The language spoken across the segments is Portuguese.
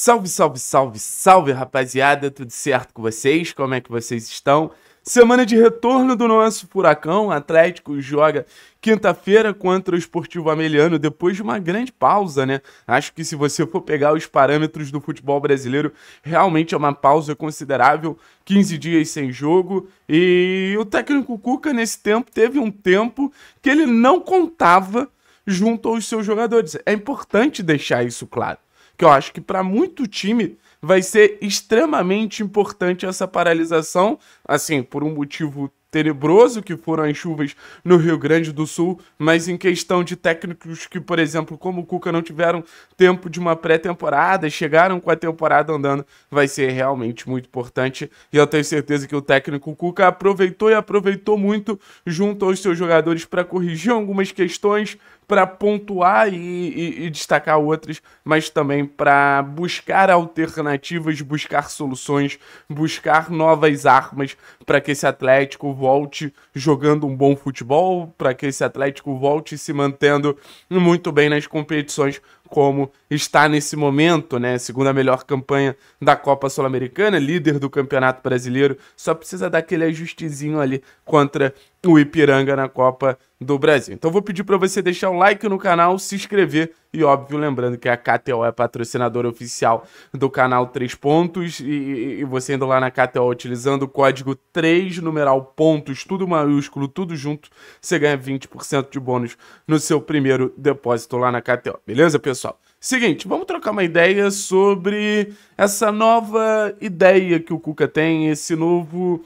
Salve, salve, salve, salve, rapaziada, tudo certo com vocês? Como é que vocês estão? Semana de retorno do nosso furacão, Atlético joga quinta-feira contra o Esportivo Ameliano, depois de uma grande pausa, né? Acho que se você for pegar os parâmetros do futebol brasileiro, realmente é uma pausa considerável, 15 dias sem jogo, e o técnico Cuca nesse tempo teve um tempo que ele não contava junto aos seus jogadores. É importante deixar isso claro que eu acho que para muito time vai ser extremamente importante essa paralisação, assim, por um motivo tenebroso que foram as chuvas no Rio Grande do Sul, mas em questão de técnicos que, por exemplo, como o Cuca não tiveram tempo de uma pré-temporada, chegaram com a temporada andando, vai ser realmente muito importante. E eu tenho certeza que o técnico Cuca aproveitou e aproveitou muito junto aos seus jogadores para corrigir algumas questões, para pontuar e, e, e, destacar outras, mas também para buscar alternativas, buscar soluções, buscar novas armas para que esse Atlético volte jogando um bom futebol, para que esse Atlético volte se mantendo muito bem nas competições, como está nesse momento, né? Segunda melhor campanha da Copa Sul-Americana, líder do Campeonato Brasileiro, só precisa dar aquele ajustezinho ali contra o Ipiranga na Copa do Brasil. Então vou pedir para você deixar o like no canal, se inscrever e óbvio, lembrando que a KTO é patrocinadora oficial do canal 3 Pontos. E, e você indo lá na KTO utilizando o código 3 numeral pontos, tudo maiúsculo, tudo junto, você ganha 20% de bônus no seu primeiro depósito lá na KTO. Beleza, pessoal? Seguinte, vamos trocar uma ideia sobre essa nova ideia que o Cuca tem, esse novo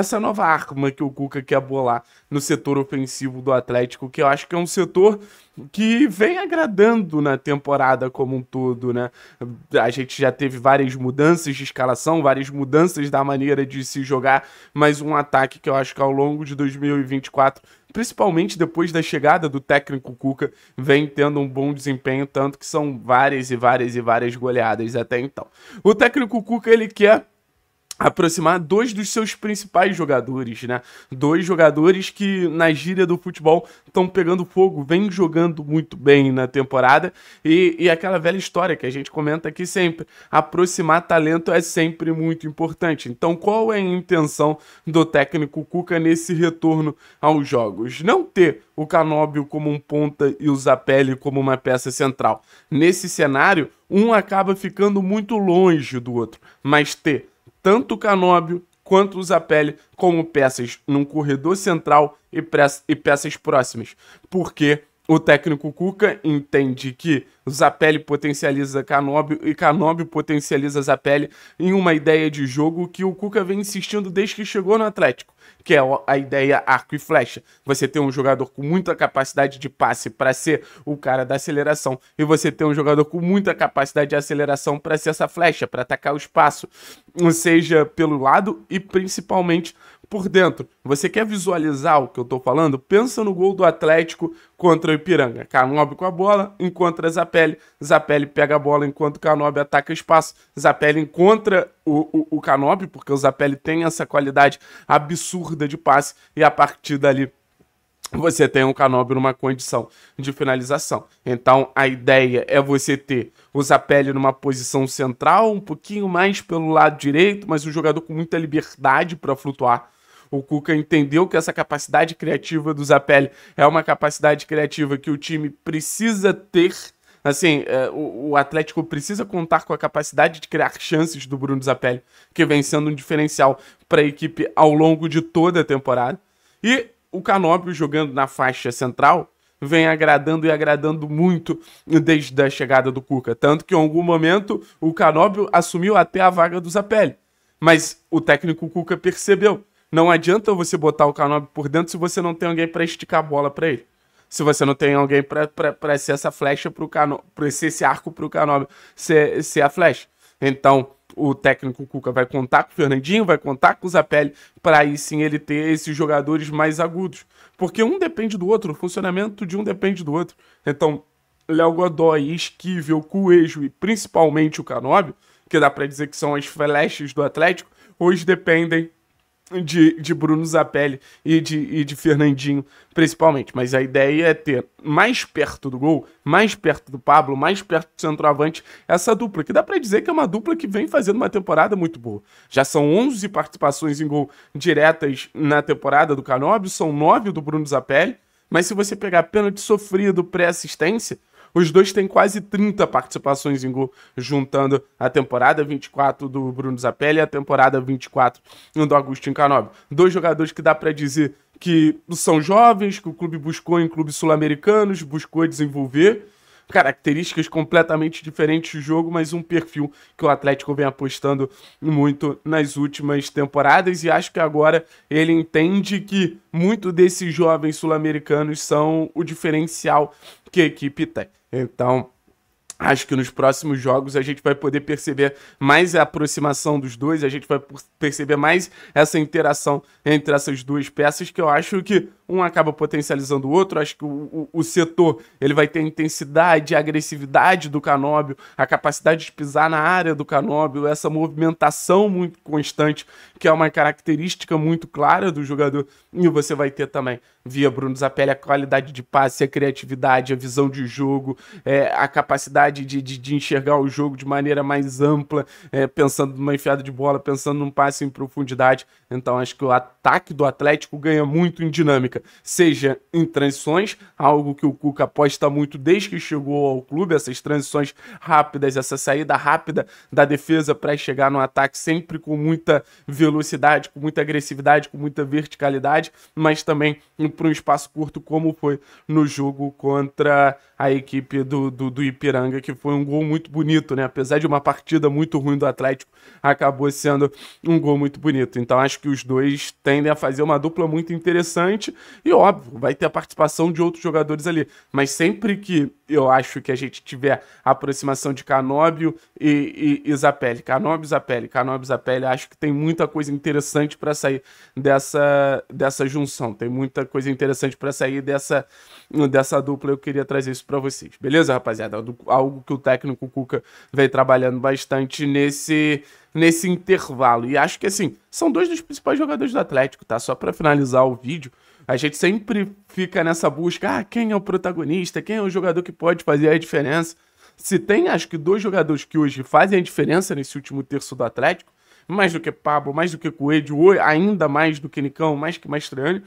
essa nova arma que o Cuca quer bolar no setor ofensivo do Atlético, que eu acho que é um setor que vem agradando na temporada como um todo, né? A gente já teve várias mudanças de escalação, várias mudanças da maneira de se jogar, mas um ataque que eu acho que ao longo de 2024, principalmente depois da chegada do técnico Cuca, vem tendo um bom desempenho, tanto que são várias e várias e várias goleadas até então. O técnico Cuca, ele quer aproximar dois dos seus principais jogadores, né? Dois jogadores que na gíria do futebol estão pegando fogo, vêm jogando muito bem na temporada e, e aquela velha história que a gente comenta aqui sempre, aproximar talento é sempre muito importante. Então, qual é a intenção do técnico Cuca nesse retorno aos jogos? Não ter o Canóbio como um ponta e o Zapelli como uma peça central. Nesse cenário, um acaba ficando muito longe do outro, mas ter tanto o Canóbio quanto o Zapelli como peças num corredor central e, peças próximas, porque o técnico Cuca entende que Zapelli potencializa Canóbio e Canóbio potencializa Zapelli em uma ideia de jogo que o Cuca vem insistindo desde que chegou no Atlético, que é a ideia arco e flecha. Você tem um jogador com muita capacidade de passe para ser o cara da aceleração e você tem um jogador com muita capacidade de aceleração para ser essa flecha, para atacar o espaço, seja pelo lado e principalmente por dentro. Você quer visualizar o que eu estou falando? Pensa no gol do Atlético contra o Ipiranga. Canobi com a bola, encontra Zapelli. Zapelli pega a bola enquanto Canobi ataca espaço. Zapelli encontra o, o, o Canobi, porque o Zapelli tem essa qualidade absurda de passe. E a partir dali você tem um Canobi numa condição de finalização. Então a ideia é você ter o Zapelli numa posição central, um pouquinho mais pelo lado direito, mas um jogador com muita liberdade para flutuar o Cuca entendeu que essa capacidade criativa do Zapelli é uma capacidade criativa que o time precisa ter. Assim, é, o Atlético precisa contar com a capacidade de criar chances do Bruno Zapelli, que vem sendo um diferencial para a equipe ao longo de toda a temporada. E o Canóbio jogando na faixa central vem agradando e agradando muito desde a chegada do Cuca. Tanto que em algum momento o Canóbio assumiu até a vaga do Zapelli. Mas o técnico Cuca percebeu não adianta você botar o Kanobi por dentro se você não tem alguém para esticar a bola para ele. Se você não tem alguém para ser essa flecha pro cano, para ser esse arco pro Canobi ser, ser a flecha. Então, o técnico Cuca vai contar com o Fernandinho, vai contar com o Zapelli, para aí sim ele ter esses jogadores mais agudos. Porque um depende do outro, o funcionamento de um depende do outro. Então, Léo Godoy, Esquivel, Cuejo e principalmente o Kanobi, que dá para dizer que são as flechas do Atlético, hoje dependem de, de Bruno Zapelli e de, e de Fernandinho, principalmente. Mas a ideia é ter mais perto do gol, mais perto do Pablo, mais perto do centroavante, essa dupla, que dá para dizer que é uma dupla que vem fazendo uma temporada muito boa. Já são 11 participações em gol diretas na temporada do Canóbio, são 9 do Bruno Zapelli, mas se você pegar pênalti sofrido, pré-assistência, os dois têm quase 30 participações em gol, juntando a temporada 24 do Bruno Zapelli e a temporada 24 do Agustin Canobi. Dois jogadores que dá para dizer que são jovens, que o clube buscou em clubes sul-americanos, buscou desenvolver características completamente diferentes do jogo, mas um perfil que o Atlético vem apostando muito nas últimas temporadas e acho que agora ele entende que muito desses jovens sul-americanos são o diferencial que a equipe tem. Então, Acho que nos próximos jogos a gente vai poder perceber mais a aproximação dos dois, a gente vai perceber mais essa interação entre essas duas peças que eu acho que um acaba potencializando o outro. Acho que o, o, o setor ele vai ter a intensidade, a agressividade do Canóbio, a capacidade de pisar na área do Canóbio, essa movimentação muito constante, que é uma característica muito clara do jogador. E você vai ter também, via Bruno Zapelli, a qualidade de passe, a criatividade, a visão de jogo, é, a capacidade de, de, de, enxergar o jogo de maneira mais ampla, é, pensando numa enfiada de bola, pensando num passe em profundidade. Então acho que o ataque do Atlético ganha muito em dinâmica seja em transições, algo que o Cuca aposta muito desde que chegou ao clube, essas transições rápidas, essa saída rápida da defesa para chegar no ataque sempre com muita velocidade, com muita agressividade, com muita verticalidade, mas também para um espaço curto, como foi no jogo contra a equipe do, do, do Ipiranga, que foi um gol muito bonito, né? Apesar de uma partida muito ruim do Atlético, acabou sendo um gol muito bonito. Então acho que os dois tendem a fazer uma dupla muito interessante e óbvio, vai ter a participação de outros jogadores ali. Mas sempre que eu acho que a gente tiver a aproximação de Canóbio e, e, e Zapelli, Canóbio Zapelli, Canóbio Zapelli, acho que tem muita coisa interessante para sair dessa, dessa junção. Tem muita coisa interessante para sair dessa, dessa dupla. Eu queria trazer isso para vocês. Beleza, rapaziada? Algo que o técnico Cuca vem trabalhando bastante nesse nesse intervalo. E acho que assim, são dois dos principais jogadores do Atlético, tá? Só para finalizar o vídeo, a gente sempre fica nessa busca, ah, quem é o protagonista, quem é o jogador que pode fazer a diferença. Se tem, acho que dois jogadores que hoje fazem a diferença nesse último terço do Atlético, mais do que Pablo, mais do que Coelho, ainda mais do que Nicão, mais que Mastriani,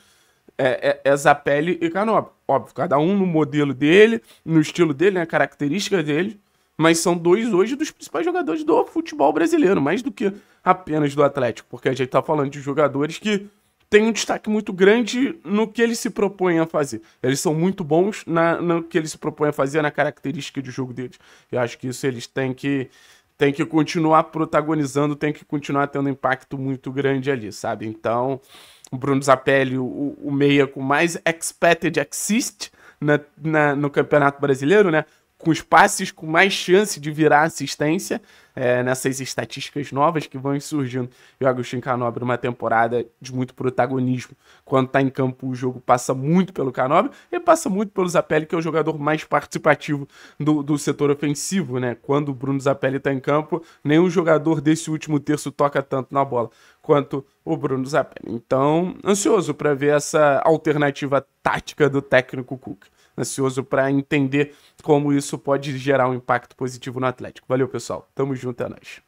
é, é, é Zapelli e Canopy. Óbvio, cada um no modelo dele, no estilo dele, na né, característica dele, mas são dois hoje dos principais jogadores do futebol brasileiro, mais do que apenas do Atlético, porque a gente tá falando de jogadores que tem um destaque muito grande no que eles se propõem a fazer. Eles são muito bons na, no que eles se propõem a fazer, na característica de jogo deles. Eu acho que isso eles têm que, têm que continuar protagonizando, têm que continuar tendo um impacto muito grande ali, sabe? Então, o Bruno Zapelli, o, o meia com mais expected assist na, na, no Campeonato Brasileiro, né? com os passes com mais chance de virar assistência é, nessas estatísticas novas que vão surgindo. E o Agostinho Canobra, uma temporada de muito protagonismo. Quando está em campo, o jogo passa muito pelo Canobra e passa muito pelo Zapelli, que é o jogador mais participativo do, do setor ofensivo. Né? Quando o Bruno Zapelli está em campo, nenhum jogador desse último terço toca tanto na bola quanto o Bruno Zapelli. Então, ansioso para ver essa alternativa tática do técnico Cuca ansioso para entender como isso pode gerar um impacto positivo no Atlético. Valeu, pessoal. Tamo junto, é nóis.